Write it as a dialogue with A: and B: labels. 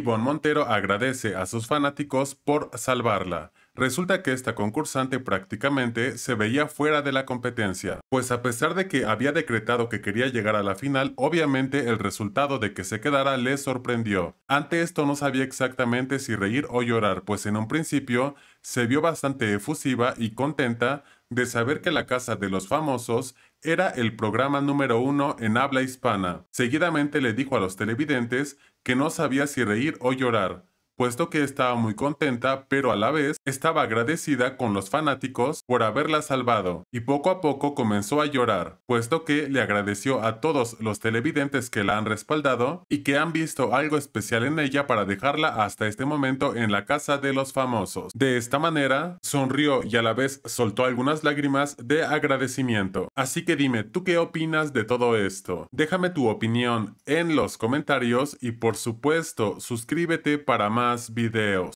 A: Bon Montero agradece a sus fanáticos por salvarla. Resulta que esta concursante prácticamente se veía fuera de la competencia, pues a pesar de que había decretado que quería llegar a la final, obviamente el resultado de que se quedara le sorprendió. Ante esto no sabía exactamente si reír o llorar, pues en un principio se vio bastante efusiva y contenta de saber que la Casa de los Famosos era el programa número uno en habla hispana. Seguidamente le dijo a los televidentes que no sabía si reír o llorar puesto que estaba muy contenta, pero a la vez estaba agradecida con los fanáticos por haberla salvado, y poco a poco comenzó a llorar, puesto que le agradeció a todos los televidentes que la han respaldado y que han visto algo especial en ella para dejarla hasta este momento en la casa de los famosos. De esta manera, sonrió y a la vez soltó algunas lágrimas de agradecimiento. Así que dime, ¿tú qué opinas de todo esto? Déjame tu opinión en los comentarios y por supuesto, suscríbete para más más videos.